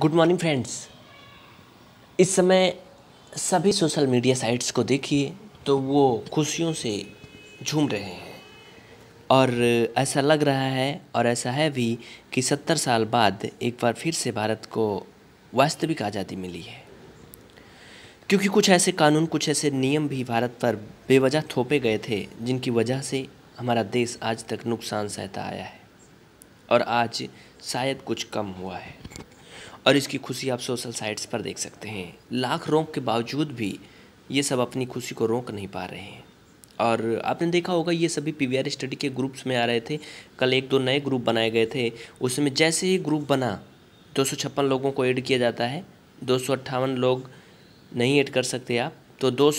good morning friends इस समय सभी सोशल मीडिया साइट्स को देखिए तो वो खुशियों से झूम रहे हैं और ऐसा लग रहा है और ऐसा है भी कि सत्तर साल बाद एक बार फिर से भारत को वास्तविक आज़ादी मिली है क्योंकि कुछ ऐसे कानून कुछ ऐसे नियम भी भारत पर बेवजह थोपे गए थे जिनकी वजह से हमारा देश आज तक नुकसान सहता आया है और आज शायद कुछ कम हुआ है और इसकी खुशी आप सोशल साइट्स पर देख सकते हैं लाख रोक के बावजूद भी ये सब अपनी खुशी को रोक नहीं पा रहे हैं और आपने देखा होगा ये सभी पी स्टडी के ग्रुप्स में आ रहे थे कल एक दो नए ग्रुप बनाए गए थे उसमें जैसे ही ग्रुप बना दो लोगों को ऐड किया जाता है दो लोग नहीं ऐड कर सकते आप तो दो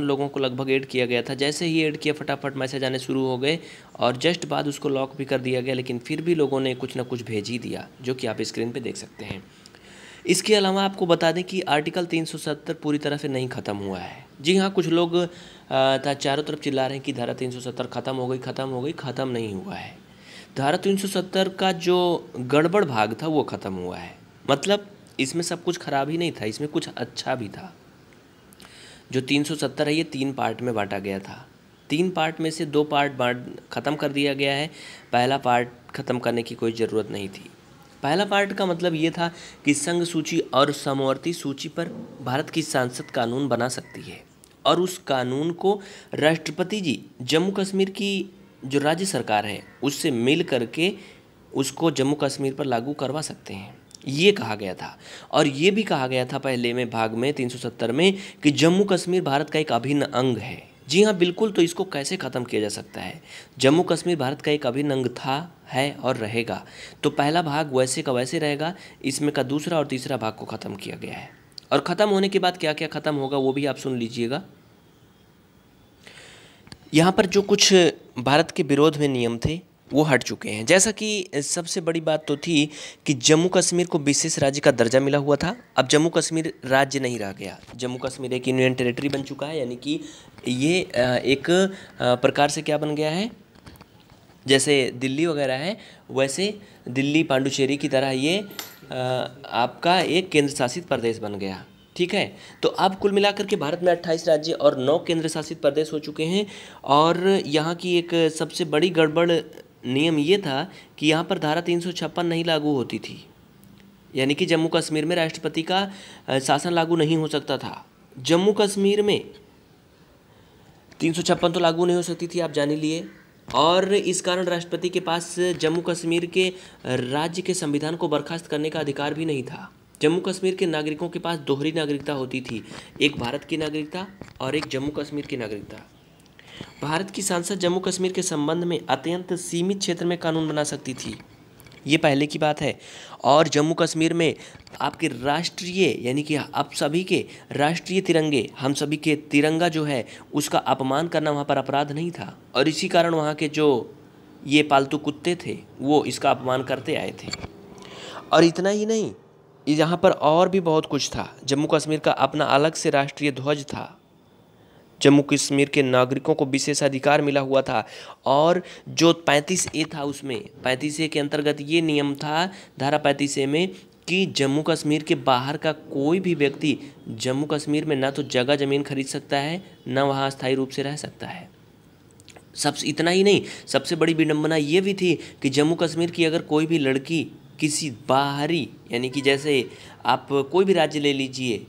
लोगों को लगभग ऐड किया गया था जैसे ही ऐड किया फटाफट मैसेज आने शुरू हो गए और जस्ट बाद उसको लॉक भी कर दिया गया लेकिन फिर भी लोगों ने कुछ ना कुछ भेज ही दिया जो कि आप स्क्रीन पर देख सकते हैं इसके अलावा आपको बता दें कि आर्टिकल 370 पूरी तरह से नहीं ख़त्म हुआ है जी हाँ कुछ लोग चारों तरफ चिल्ला रहे हैं कि धारा 370 ख़त्म हो गई ख़त्म हो गई ख़त्म नहीं हुआ है धारा 370 का जो गड़बड़ भाग था वो ख़त्म हुआ है मतलब इसमें सब कुछ ख़राब ही नहीं था इसमें कुछ अच्छा भी था जो 370 है ये तीन पार्ट में बांटा गया था तीन पार्ट में से दो पार्ट बांट ख़त्म कर दिया गया है पहला पार्ट ख़त्म करने की कोई ज़रूरत नहीं थी पहला पार्ट का मतलब ये था कि संघ सूची और समवर्ती सूची पर भारत की सांसद कानून बना सकती है और उस कानून को राष्ट्रपति जी जम्मू कश्मीर की जो राज्य सरकार है उससे मिल करके उसको जम्मू कश्मीर पर लागू करवा सकते हैं ये कहा गया था और ये भी कहा गया था पहले में भाग में 370 में कि जम्मू कश्मीर भारत का एक अभिन्न अंग है जी हाँ बिल्कुल तो इसको कैसे ख़त्म किया जा सकता है जम्मू कश्मीर भारत का एक अभिन्न अंग था है और रहेगा तो पहला भाग वैसे का वैसे रहेगा इसमें का दूसरा और तीसरा भाग को ख़त्म किया गया है और ख़त्म होने के बाद क्या क्या ख़त्म होगा वो भी आप सुन लीजिएगा यहाँ पर जो कुछ भारत के विरोध में नियम थे वो हट चुके हैं जैसा कि सबसे बड़ी बात तो थी कि जम्मू कश्मीर को विशेष राज्य का दर्जा मिला हुआ था अब जम्मू कश्मीर राज्य नहीं रह गया जम्मू कश्मीर एक यूनियन टेरिटरी बन चुका है यानी कि ये एक प्रकार से क्या बन गया है जैसे दिल्ली वगैरह है वैसे दिल्ली पांडुचेरी की तरह ये आपका एक केंद्र शासित प्रदेश बन गया ठीक है तो अब कुल मिलाकर के भारत में 28 राज्य और 9 केंद्र शासित प्रदेश हो चुके हैं और यहाँ की एक सबसे बड़ी गड़बड़ नियम ये था कि यहाँ पर धारा तीन नहीं लागू होती थी यानी कि जम्मू कश्मीर में राष्ट्रपति का शासन लागू नहीं हो सकता था जम्मू कश्मीर में तीन तो लागू नहीं हो सकती थी आप जान ही लिए और इस कारण राष्ट्रपति के पास जम्मू कश्मीर के राज्य के संविधान को बर्खास्त करने का अधिकार भी नहीं था जम्मू कश्मीर के नागरिकों के पास दोहरी नागरिकता होती थी एक भारत की नागरिकता और एक जम्मू कश्मीर की नागरिकता भारत की संसद जम्मू कश्मीर के संबंध में अत्यंत सीमित क्षेत्र में कानून बना सकती थी ये पहले की बात है और जम्मू कश्मीर में आपके राष्ट्रीय यानी कि आप सभी के राष्ट्रीय तिरंगे हम सभी के तिरंगा जो है उसका अपमान करना वहाँ पर अपराध नहीं था और इसी कारण वहाँ के जो ये पालतू कुत्ते थे वो इसका अपमान करते आए थे और इतना ही नहीं यहाँ पर और भी बहुत कुछ था जम्मू कश्मीर का अपना अलग से राष्ट्रीय ध्वज था जम्मू कश्मीर के नागरिकों को विशेष अधिकार मिला हुआ था और जो पैंतीस ए था उसमें पैंतीस ए के अंतर्गत ये नियम था धारा पैंतीस ए में कि जम्मू कश्मीर के बाहर का कोई भी व्यक्ति जम्मू कश्मीर में ना तो जगह ज़मीन खरीद सकता है ना वहाँ स्थायी रूप से रह सकता है सब इतना ही नहीं सबसे बड़ी विडम्बना ये भी थी कि जम्मू कश्मीर की अगर कोई भी लड़की किसी बाहरी यानी कि जैसे आप कोई भी राज्य ले लीजिए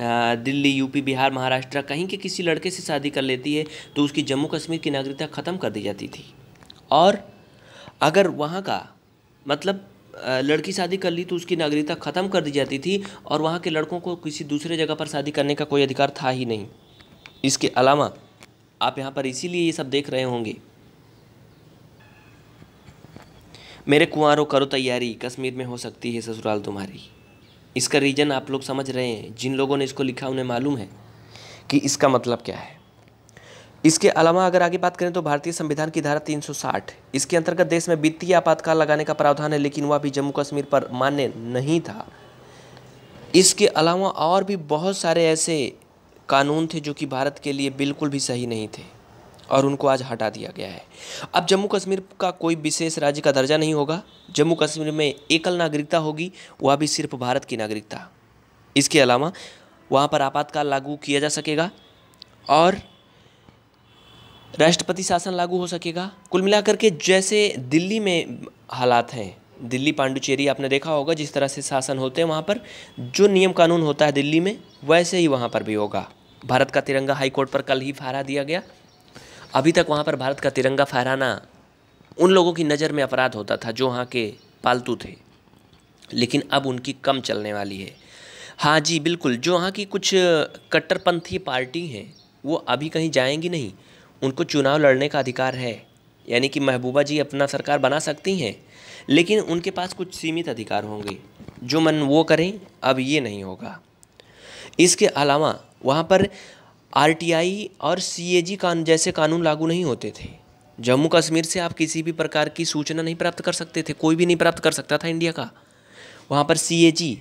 दिल्ली यूपी बिहार महाराष्ट्र कहीं के किसी लड़के से शादी कर लेती है तो उसकी जम्मू कश्मीर की नागरिकता ख़त्म कर दी जाती थी और अगर वहाँ का मतलब लड़की शादी कर ली तो उसकी नागरिकता ख़त्म कर दी जाती थी और वहाँ के लड़कों को किसी दूसरे जगह पर शादी करने का कोई अधिकार था ही नहीं इसके अलावा आप यहाँ पर इसीलिए ये सब देख रहे होंगे मेरे कुंवरों करो तैयारी कश्मीर में हो सकती है ससुराल तुम्हारी इसका रीज़न आप लोग समझ रहे हैं जिन लोगों ने इसको लिखा उन्हें मालूम है कि इसका मतलब क्या है इसके अलावा अगर आगे बात करें तो भारतीय संविधान की धारा 360 इसके अंतर्गत देश में वित्तीय आपातकाल लगाने का प्रावधान है लेकिन वह भी जम्मू कश्मीर पर मान्य नहीं था इसके अलावा और भी बहुत सारे ऐसे कानून थे जो कि भारत के लिए बिल्कुल भी सही नहीं थे और उनको आज हटा दिया गया है अब जम्मू कश्मीर का कोई विशेष राज्य का दर्जा नहीं होगा जम्मू कश्मीर में एकल नागरिकता होगी वह भी सिर्फ भारत की नागरिकता इसके अलावा वहाँ पर आपातकाल लागू किया जा सकेगा और राष्ट्रपति शासन लागू हो सकेगा कुल मिलाकर के जैसे दिल्ली में हालात हैं दिल्ली पांडुचेरी आपने देखा होगा जिस तरह से शासन होते हैं वहाँ पर जो नियम कानून होता है दिल्ली में वैसे ही वहाँ पर भी होगा भारत का तिरंगा हाईकोर्ट पर कल ही फहरा दिया गया अभी तक वहाँ पर भारत का तिरंगा फहराना उन लोगों की नज़र में अपराध होता था जो वहाँ के पालतू थे लेकिन अब उनकी कम चलने वाली है हाँ जी बिल्कुल जो वहाँ की कुछ कट्टरपंथी पार्टी हैं वो अभी कहीं जाएंगी नहीं उनको चुनाव लड़ने का अधिकार है यानी कि महबूबा जी अपना सरकार बना सकती हैं लेकिन उनके पास कुछ सीमित अधिकार होंगे जो मन वो करें अब ये नहीं होगा इसके अलावा वहाँ पर आरटीआई और सीएजी कानून जैसे कानून लागू नहीं होते थे जम्मू कश्मीर से आप किसी भी प्रकार की सूचना नहीं प्राप्त कर सकते थे कोई भी नहीं प्राप्त कर सकता था इंडिया का वहाँ पर सीएजी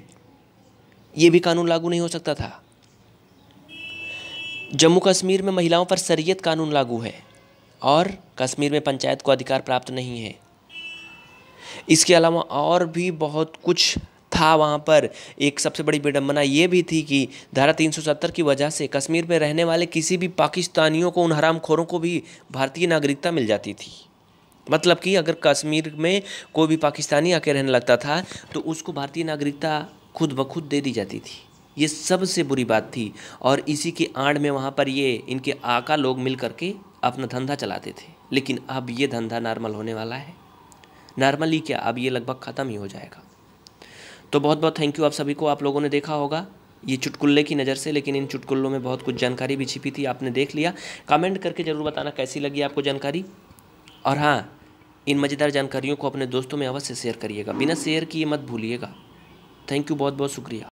ये भी कानून लागू नहीं हो सकता था जम्मू कश्मीर में महिलाओं पर शरीयत कानून लागू है और कश्मीर में पंचायत को अधिकार प्राप्त नहीं है इसके अलावा और भी बहुत कुछ था वहाँ पर एक सबसे बड़ी विडम्बना ये भी थी कि धारा 370 की वजह से कश्मीर में रहने वाले किसी भी पाकिस्तानियों को उन हरामखोरों को भी भारतीय नागरिकता मिल जाती थी मतलब कि अगर कश्मीर में कोई भी पाकिस्तानी आके रहने लगता था तो उसको भारतीय नागरिकता खुद ब खुद दे दी जाती थी ये सबसे बुरी बात थी और इसी के आड़ में वहाँ पर ये इनके आका लोग मिल करके अपना धंधा चलाते थे लेकिन अब ये धंधा नॉर्मल होने वाला है नॉर्मली क्या अब ये लगभग ख़त्म ही हो जाएगा तो बहुत बहुत थैंक यू आप सभी को आप लोगों ने देखा होगा ये चुटकुल्ले की नज़र से लेकिन इन चुटकुल्लों में बहुत कुछ जानकारी भी छिपी थी आपने देख लिया कमेंट करके ज़रूर बताना कैसी लगी आपको जानकारी और हाँ इन मज़ेदार जानकारियों को अपने दोस्तों में अवश्य शेयर करिएगा बिना शेयर किए मत भूलिएगा थैंक यू बहुत बहुत शुक्रिया